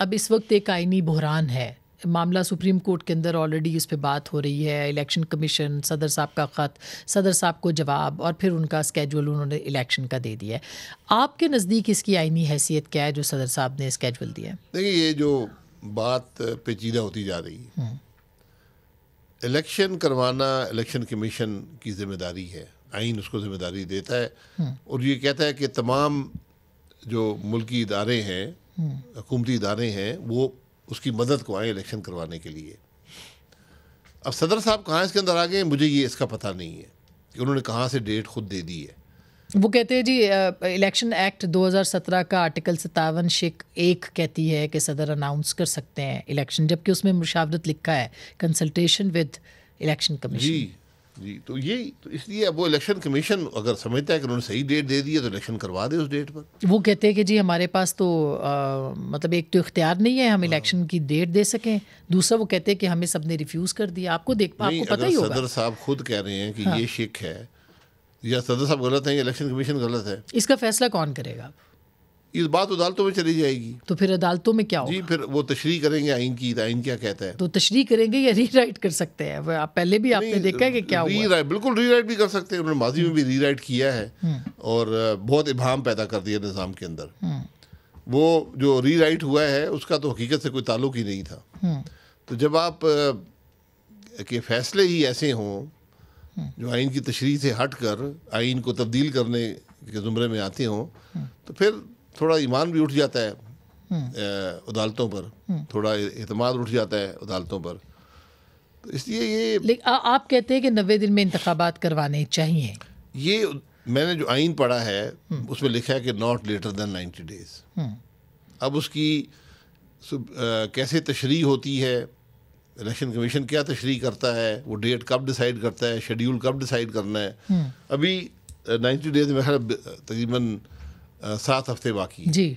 अब इस वक्त एक आइनी बहरान है मामला सुप्रीम कोर्ट के अंदर ऑलरेडी इस पर बात हो रही है इलेक्शन कमीशन सदर साहब का ख़त सदर साहब को जवाब और फिर उनका स्केजूल उन्होंने इलेक्शन का दे दिया है आपके नज़दीक इसकी आइनी हैसियत क्या है जो सदर साहब ने स्केजुअल दिया देखिए ये जो बात पेचीदा होती जा रही है इलेक्शन हम्म। करवाना इलेक्शन कमीशन की जिम्मेदारी है आइन उसको जिम्मेदारी देता है हम्म। और ये कहता है कि तमाम जो मुल्की इदारे हैं हुकूमती इदारे हैं वो उसकी मदद को आए इलेक्शन करवाने के लिए अब सदर साहब कहाँ इसके अंदर आ गए मुझे ये इसका पता नहीं है कि उन्होंने कहाँ से डेट खुद दे दी है वो कहते हैं जी इलेक्शन एक्ट 2017 का आर्टिकल सतावन शिक एक कहती है कि सदर अनाउंस कर सकते हैं इलेक्शन जबकि उसमें मुशावरत लिखा है कंसल्टेशन विद इलेक्शन कमीशन जी जी तो ये तो इसलिए अब वो इलेक्शन कमीशन अगर समझता है कि उन्होंने सही डेट दे दी है तो इलेक्शन करवा दे उस डेट पर वो कहते हैं कि जी हमारे पास तो आ, मतलब एक तो इख्तियार नहीं है हम इलेक्शन हाँ। की डेट दे सकें दूसरा वो कहते हैं कि हमें सबने रिफ्यूज़ कर दिया आपको देख पा आपको पता ही होगा सदर साहब खुद कह रहे हैं कि हाँ। ये शिक है या सदर साहब गलत है या इलेक्शन कमीशन गलत है इसका फैसला कौन करेगा इस बात अदालतों में चली जाएगी तो फिर अदालतों में क्या जी फिर वो तशरी करेंगे आइन की तो आइन क्या कहता है तो तशरी करेंगे या री राइट कर सकते हैं वह आप पहले भी आपने देखा है कि क्या री हुआ? बिल्कुल री राइट भी कर सकते हैं उन्होंने माजी में भी री राइट किया है हम्म। और बहुत इबाम पैदा कर दिया निज़ाम के अंदर हम्म। वो जो री राइट हुआ है उसका तो हकीकत से कोई ताल्लुक ही नहीं था हम्म। तो जब आप के फैसले ही ऐसे हों जो आइन की तशरी से हट कर आइन को तब्दील करने के ज़ुमरे में आते हों तो फिर थोड़ा ईमान भी उठ जाता है हम्म। अदालतों पर हम्म। थोड़ा अतमाद उठ जाता है अदालतों पर तो इसलिए ये लेकिन आप कहते हैं कि नबे दिन में इंतबात करवाने चाहिए ये मैंने जो आइन पढ़ा है हम्म। उसमें लिखा है कि not later than ninety days अब उसकी आ, कैसे तशरी होती है इलेक्शन कमीशन क्या तशरी करता है वो डेट कब डिसाइड करता है शेड्यूल कब डिसाइड करना है अभी नाइन्टी डेज में खैर तकरीबन सात हफ्ते बाकी जी